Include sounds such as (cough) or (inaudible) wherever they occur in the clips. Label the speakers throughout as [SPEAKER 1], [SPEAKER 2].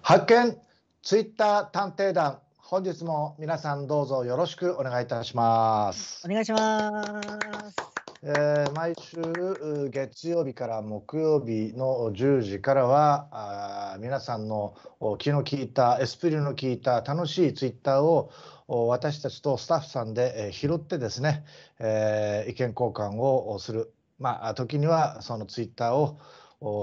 [SPEAKER 1] 発見ツイッター探偵団本日も皆さんどうぞよろしくお願いいたしますお願いしますえー、毎週月曜日から木曜日の10時からはあ皆さんの気の利いたエスプリの利いた楽しいツイッターを私たちとスタッフさんで、えー、拾ってですね、えー、意見交換をするまあ時にはそのツイッターを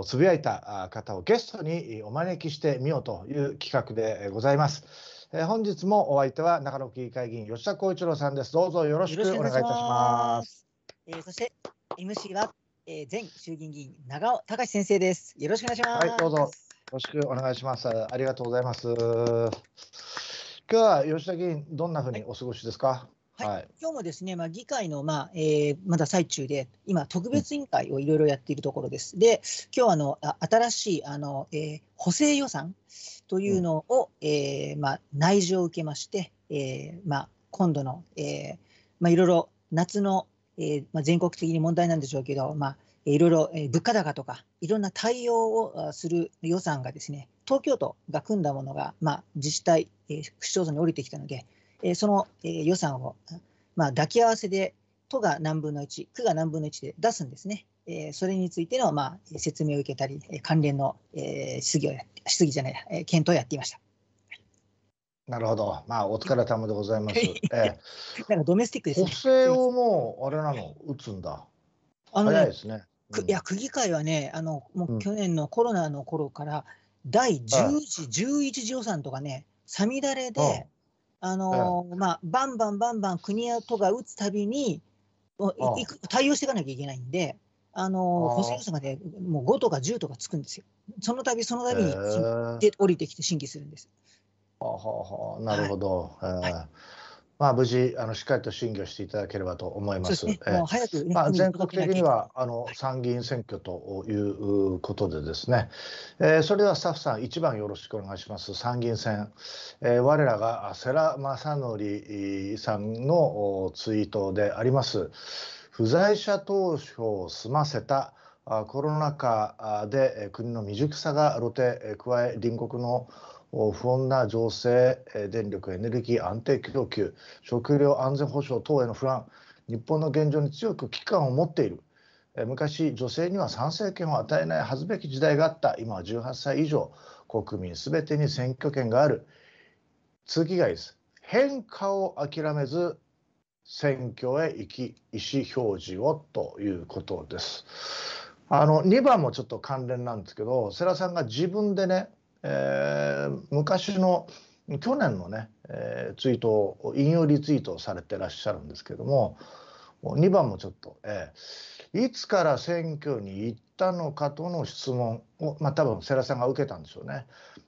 [SPEAKER 1] つぶやいた方をゲストにお招きしてみようという企画でございます。え本日もお相手は中野区議会議員吉田光一郎さんです。どうぞよろしくお願いいたします。
[SPEAKER 2] えー、そして MC は、えー、前衆議院議員長尾隆先生です。よろしくお願いします。はい、どうぞ
[SPEAKER 1] よろしくお願いしま
[SPEAKER 2] す。ありがとうございます。今日は吉田議員どんなふうにお過ごしですか。はいはい、今日もですね、まあ、議会の、まあえー、まだ最中で、今、特別委員会をいろいろやっているところです。うん、で、今日あの新しいあの、えー、補正予算というのを、うん、えー、まあ、内示を受けまして、えーまあ、今度の、えーまあ、いろいろ夏の、えーまあ、全国的に問題なんでしょうけど、まあ、いろいろ物価高とか、いろんな対応をする予算がですね、東京都が組んだものが、まあ、自治体、えー、市町村に降りてきたので、えー、その、えー、予算を、まあ、抱き合わせで都が何分の1、区が何分の1で出すんですね。えー、それについての、まあ、説明を受けたり、関連の、えー、質疑をや質疑じゃない、えー、検討をやっていました。
[SPEAKER 1] なるほど、まあ、お疲れ様でございます。ええ、(laughs)
[SPEAKER 2] なんかドメスティックですね。補正をもう、あれなの、打つんだ。あの、ね、早いですね。いや、区議会はね、あのもう去年のコロナの頃から、第10次、はい、11次予算とかね、さみだれで、あのー、まあ、バンバンバンバン国や都が打つたびにいく対応していかなきゃいけないんで、あのー、補正予算がね、もう5とか10とかつくんですよ。そのたびそのたびにで降りてきて審議するんです。はは
[SPEAKER 1] はなるほど。はい、はいまあ、無事あのしっかりと審議をしていただければと思います。ね、もまあ、全国的にはあの参議院選挙ということでですね、はい、えー、それではスタッフさん一番よろしくお願いします参議院選、えー、我らが世良正則さんのツイートであります不在者投票を済ませたコロナ禍で国の未熟さが露呈加え隣国の不穏な情勢、電力、エネルギー安定供給、食料安全保障等への不安、日本の現状に強く危機感を持っている、昔、女性には参政権を与えないはずべき時代があった、今は18歳以上、国民すべてに選挙権がある、通気外です。変化を諦めず選挙へ行き意思表示をということです。あの2番もちょっと関連なんですけど世良さんが自分でねえー、昔の去年のね、えー、ツイートを引用リツイートされてらっしゃるんですけども2番もちょっと、えー、いつから選挙に行ったのかとの質問を、まあ、多分世良さんが受けたんでしょうね。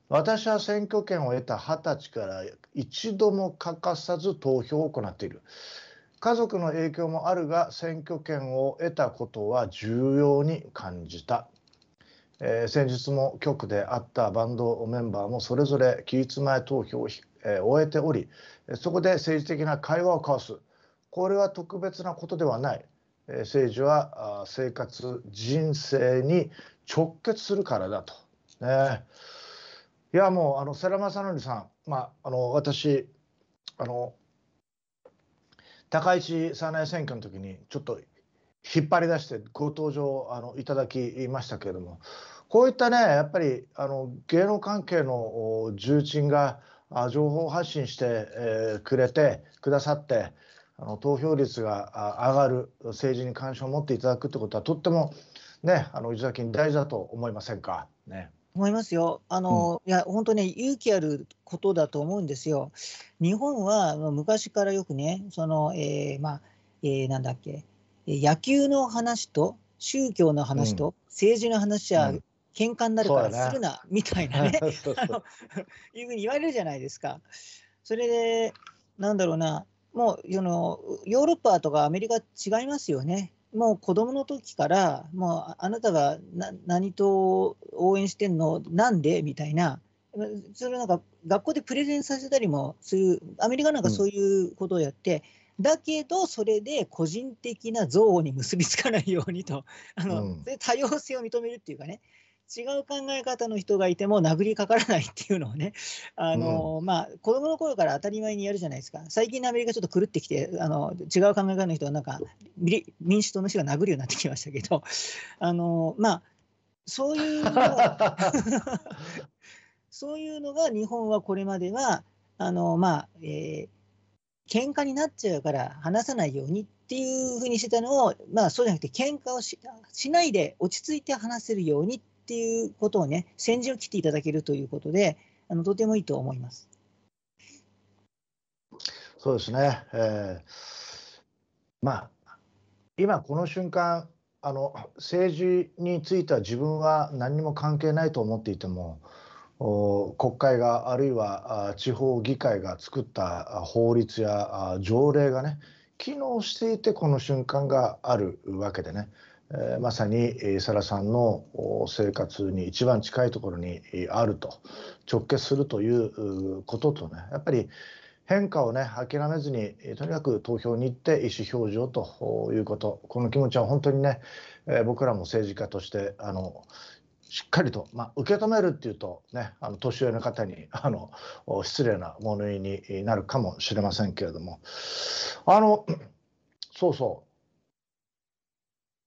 [SPEAKER 1] 私は選挙権を得た20歳から一度も欠かさず投票を行っている。家族の影響もあるが選挙権を得たことは重要に感じたえー、先日も局であったバンドメンバーもそれぞれ期日前投票を、えー、終えておりそこで政治的な会話を交わすこれは特別なことではない、えー、政治は生活人生に直結するからだと。ね、いやもうあの世良正則さん、まあ、あの私あの高市早苗選挙の時にちょっと引っ張り出してご登場あのいただきましたけれどもこういったねやっぱりあの芸能関係の重鎮が情報発信して、えくれてくださってあの投票率が上がる政治に関心を持っていただくってことはとっても
[SPEAKER 2] ねあの石崎に大事だと思いませんかね。思いますよ。あの、うん、いや本当に勇気あることだと思うんですよ。日本は昔からよくねその、えー、まあ、えー、なんだっけ野球の話と宗教の話と政治の話は喧嘩になるからするな、みたいなね (laughs) (laughs) いうふうに言われるじゃないですか。それでなんだろうなもうのヨーロッパとかアメリカ違いますよね。もう子供の時から、もうあなたが何と応援してんの、なんでみたいな、それなんか学校でプレゼンさせたりもする、アメリカなんかそういうことをやって、だけど、それで個人的な憎悪に結びつかないようにと、(laughs) あの、うん、多様性を認めるっていうかね、違う考え方の人がいても殴りかからないっていうのをね、(laughs) あの、うん、まあ、子供の頃から当たり前にやるじゃないですか、最近のアメリカちょっと狂ってきて、あの違う考え方の人はなんか、民主党の人が殴るようになってきましたけど、(laughs) あのまあ、そういうのそういうのが日本はこれまでは、あのまあ、えー喧嘩になっちゃうから話さないようにっていうふうにしてたのを、まあ、そうじゃなくて喧嘩をししないで落ち着いて話せるようにっていうことをね先陣を切っていただけるということであのとてもいいと思います。
[SPEAKER 1] そうですね、えー、まあ今この瞬間あの政治については自分は何も関係ないと思っていても国会があるいは地方議会が作った法律や条例がね機能していてこの瞬間があるわけでね、えまさにサラさんの生活に一番近いところにあると直結するということとねやっぱり変化をね諦めずにとにかく投票に行って意思表示をということこの気持ちは本当にね僕らも政治家としてあのしっかりと、まあ、受け止めるっていうと、ね、あの年上の方にあの失礼な物言いになるかもしれませんけれどもあのそうそう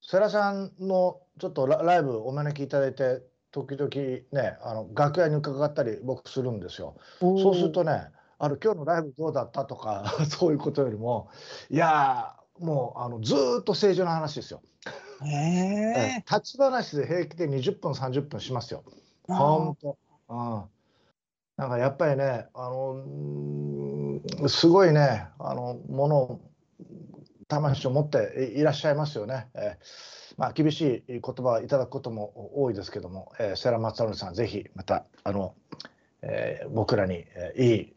[SPEAKER 1] 世良さんのちょっとライブお招きいただいて時々ねあの楽屋に伺ったり僕するんですよ。そうするとねあの今日のライブどうだったとか (laughs) そういうことよりもいやもうあのずっと正常な話ですよ。え立ち話で平気で20分30分しますよ。
[SPEAKER 2] 本当、
[SPEAKER 1] うん、なんかやっぱりねあのすごいねあのものを魂を持っていらっしゃいますよね。えー、まあ、厳しい言葉をいただくことも多いですけども、えー、世良松則さん、ぜひまたあの、えー、僕らに、えー、いい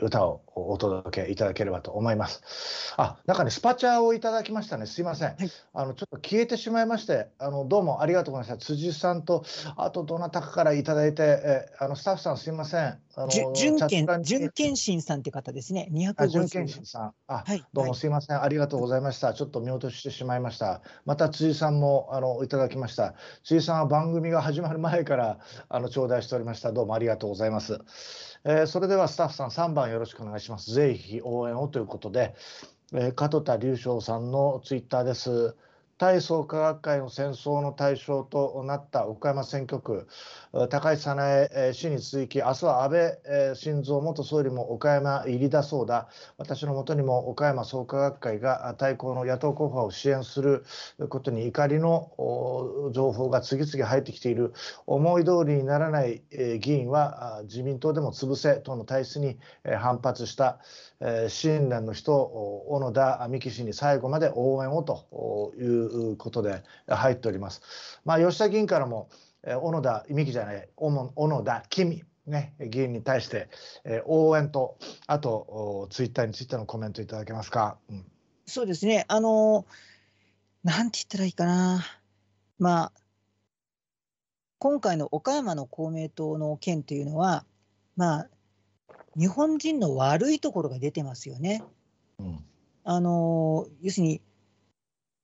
[SPEAKER 1] 歌をお届けいただければと思います。あ、中にスパチャをいただきましたね。すいません。あのちょっと消えてしまいまして、あのどうもありがとうございました。辻さんとあとどなたかからいただいて、えあのスタッフさんすいません。あの純健純健信さんって方ですね。250純健信さん。あ、はい、どうもすいません。ありがとうございました。ちょっと見落としてしまいました。また辻さんもあのいただきました。辻さんは番組が始まる前からあの頂戴しておりました。どうもありがとうございます。えー、それではスタッフさん3番よろしくお願いします。ぜひ応援をということで、えー、加藤田隆翔さんのツイッターです。体操科学会の戦争の対象となった岡山選挙区、高市早苗氏に続き、明日は安倍晋三元総理も岡山入りだそうだ、私のもとにも岡山創価学会が対抗の野党候補を支援することに怒りの情報が次々入ってきている、思い通りにならない議員は自民党でも潰せとの体質に反発した、信念の人、小野田美樹氏に最後まで応援をということで入っております。まあ、吉田議員からも小野田美希じゃない小野田紀ね、議員に対して、えー、応援と、あとツイッターについてのコメントいただけますか。
[SPEAKER 2] うん、そうですね、あのなんて言ったらいいかな、まあ、今回の岡山の公明党の件というのは、まあ、日本人の悪いところが出てますよね。うん、あの要するに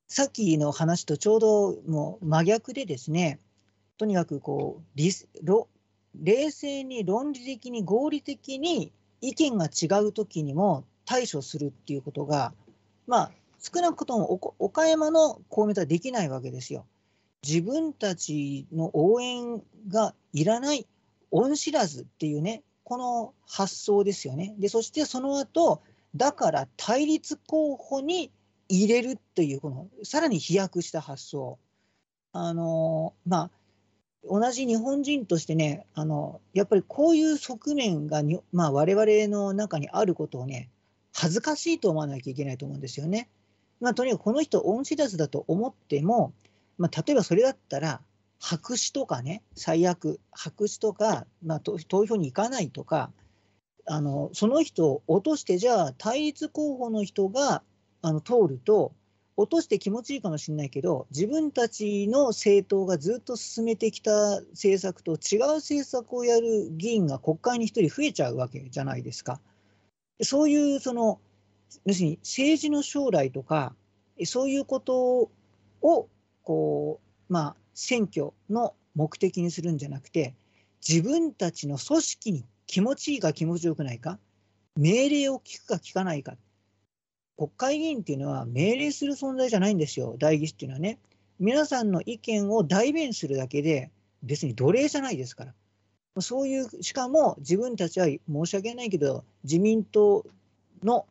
[SPEAKER 2] さっきの話とちょうどもう真逆でですね、とにかくこう理冷静に論理的に合理的に意見が違う時にも対処するっていうことが、まあ、少なくとも岡山の公明党はできないわけですよ。自分たちの応援がいらない恩知らずっていうねこの発想ですよね。でそしてその後だから対立候補に入れるっていうこのさらに飛躍した発想。あのまあ同じ日本人としてね、あのやっぱりこういう側面がに、まあ、我々の中にあることをね、恥ずかしいと思わなきゃいけないと思うんですよね。まあ、とにかくこの人、恩知らずだと思っても、まあ、例えばそれだったら、白紙とかね、最悪、白紙とか、まあ、投票に行かないとか、あのその人を落として、じゃあ、対立候補の人があの通ると、落として気持ちいいかもしれないけど自分たちの政党がずっと進めてきた政策と違う政策をやる議員が国会に1人増えちゃうわけじゃないですか。そういうその要するに政治の将来とかそういうことをこう、まあ、選挙の目的にするんじゃなくて自分たちの組織に気持ちいいか気持ちよくないか命令を聞くか聞かないか国会議員っていうのは命令する存在じゃないんですよ、代議士っていうのはね。皆さんの意見を代弁するだけで、別に奴隷じゃないですから。そういう、しかも自分たちは申し訳ないけど、自民党の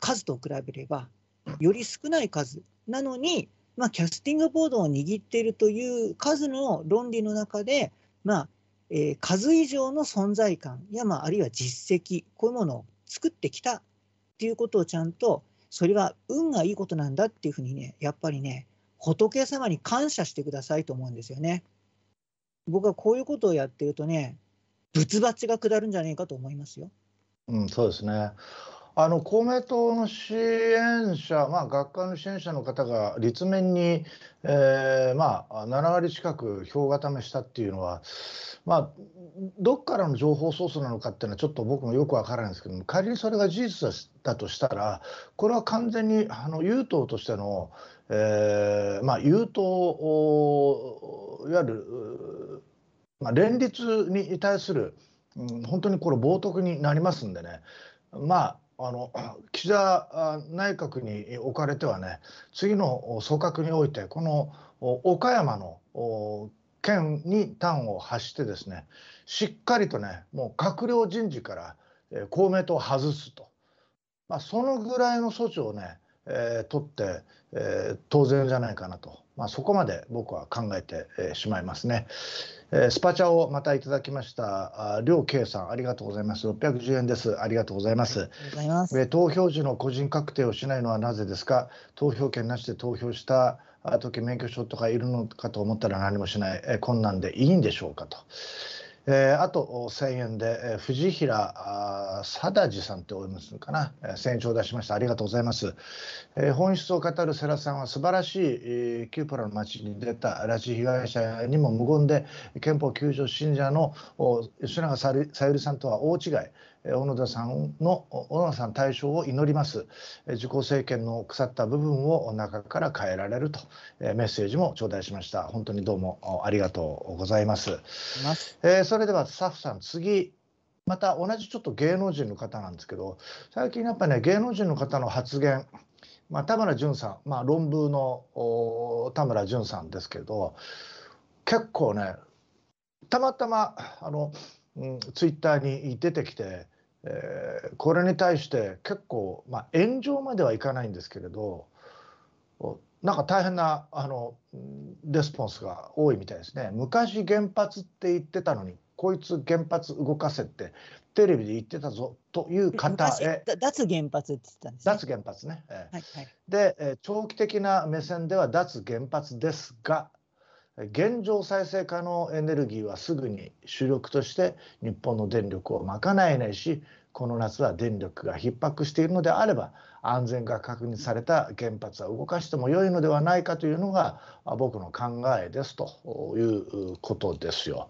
[SPEAKER 2] 数と比べれば、より少ない数なのに、まあ、キャスティングボードを握っているという数の論理の中で、まあえー、数以上の存在感や、まあ、あるいは実績、こういうものを作ってきたっていうことをちゃんと、それは運がいいことなんだっていうふうにね、やっぱりね、仏様に感謝してくださいと思うんですよね。僕はこういうことをやってるとね、仏罰が下るんじゃないかと思いますよ。
[SPEAKER 1] うん、そうですね。
[SPEAKER 2] あの公明党の支
[SPEAKER 1] 援者、まあ、学会の支援者の方が立面に、えーまあ、7割近く票固めしたっていうのは、まあ、どっからの情報ソースなのかっていうのはちょっと僕もよくわからないんですけど仮にそれが事実だとしたらこれは完全にあの優等としての、えーまあ、優等いわゆる、まあ、連立に対する、うん、本当にこれ冒涜になりますんでねまああの (clears throat) 岸田内閣におかれてはね次の組閣においてこの岡山の県に端を発してですねしっかりとねもう閣僚人事から公明党を外すと、まあ、そのぐらいの措置をね、えー、取って、えー、当然じゃないかなと、まあ、そこまで僕は考えてしまいますね。えー、スパチャをまたいただきました。あ、両ょうさん、ありがとうございます。610円です。ありがとうございます。まえ投票時の個人確定をしないのはなぜですか。投票権なしで投票した時免許証とかいるのかと思ったら何もしない。えー、こんなんでいいんでしょうかと。えー、あと1000円で、えー、藤平あ貞治さんっておいますかな、えー、1000円頂戴しましたありがとうございます、えー、本質を語る世良さんは素晴らしい、えー、キュープラの町に出た拉致被害者にも無言で憲法9条信者の吉永小百合さんとは大違い小野田さんの小野田さん対象を祈ります自公政権の腐った部分を中から変えられるとメッセージも頂戴しました本当にどうもありがとうございますえー、それではスタッフさん次また同じちょっと芸能人の方なんですけど最近やっぱね芸能人の方の発言まあ、田村淳さん、まあ、論文の田村淳さんですけど結構ねたまたまあの、うん、ツイッターに出てきてえー、これに対して結構、まあ、炎上まではいかないんですけれどなんか大変なあのレスポンスが多いみたいですね。昔原発って言ってたのにこいつ原発動かせってテレビで言ってたぞという方へ脱原発って言ったんです、ね、脱原発ね、はいはい、で長期的な目線では脱原発ですが現状再生可能エネルギーはすぐに主力として日本の電力を賄えないしこの夏は電力がひっ迫しているのであれば安全が確認された原発は動かしても良いのではないかというのが僕の考えですということですよ。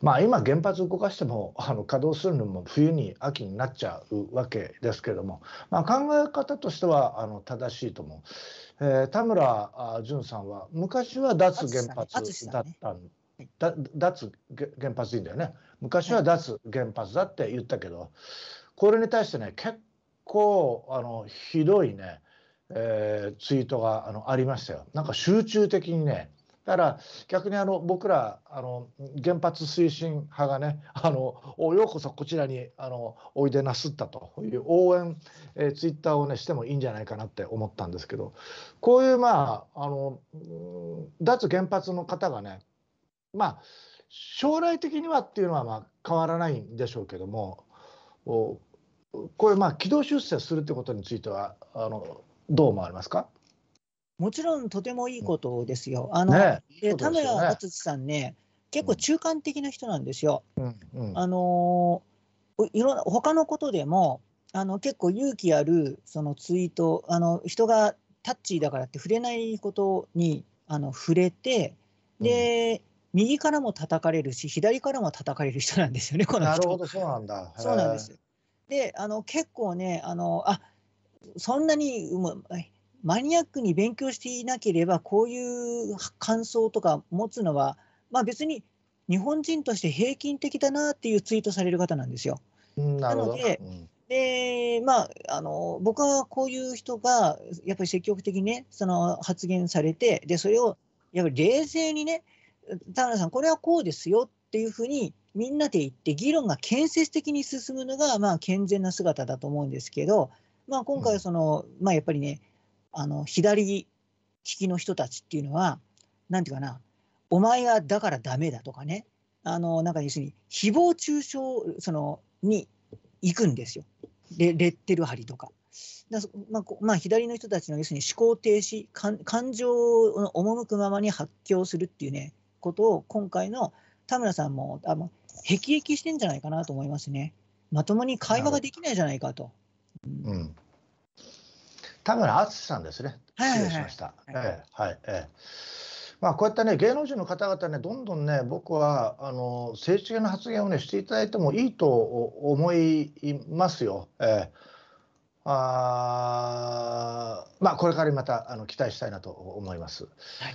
[SPEAKER 1] まあ、今原発動かしてもあの稼働するのも冬に秋になっちゃうわけですけども、まあ、考え方としてはあの正しいと思う、えー、田村淳さんは昔は脱原発だったんだ脱原発いいんだよね昔は脱原発だって言ったけどこれに対してね結構あのひどいね、えー、ツイートがあのありましたよ。なんか集中的にねだから逆にあの僕らあの原発推進派がねあのようこそこちらにあのおいでなすったという応援、えー、ツイッターをねしてもいいんじゃないかなって思ったんですけどこういうまああの脱原発の方がねまあ将来的にはっていうのはまあ変わらないんでしょうけどもこれ、まあ、軌道修正するということについては、あ
[SPEAKER 2] のどう思われますかもちろんとてもいいことですよ。あのね、で田村淳さんね、結構中間的な人なんですよ。うんうん、あのいろんな他のことでもあの結構勇気あるそのツイートあの人がタッチだからって触れないことにあの触れてで、うん、右からも叩かれるし左からも叩かれる人なんですよねこの人。なるほどそうなんだ。そうなんです。であの結構ねあのあそんなにマニアックに勉強していなければこういう感想とか持つのは、まあ、別に日本人として平均的だなっていうツイートされる方なんですよ。なのでうん、でまあ、あの僕はこういう人がやっぱり積極的に、ね、その発言されてでそれをやっぱり冷静にね田村さんこれはこうですよっていうふうにみんなで行って議論が建設的に進むのがまあ健全な姿だと思うんですけど、まあ、今回その、うん、まあ、やっぱりねあの左利きの人たちっていうのは何て言うかなお前はだからダメだとかねあのなんか要するに誹謗中傷そのに行くんですよレレッテル貼りとか。だまあまあ、左の人たちの要するに思考停止感情を赴くままに発狂するっていうねことを今回の田村さんもあの辟易してんじゃないかなと思いますね。まともに会話ができないじゃないかと。うん、田村淳さんですね。失礼しました。
[SPEAKER 1] はい、はい、ええ。
[SPEAKER 2] まあ、こうやってね、芸
[SPEAKER 1] 能人の方々ね、どんどんね、僕は、あの、政治家の発言をね、していただいてもいいと思いますよ。ええ。あまあ、これからまたあの期待したいなと思います。はい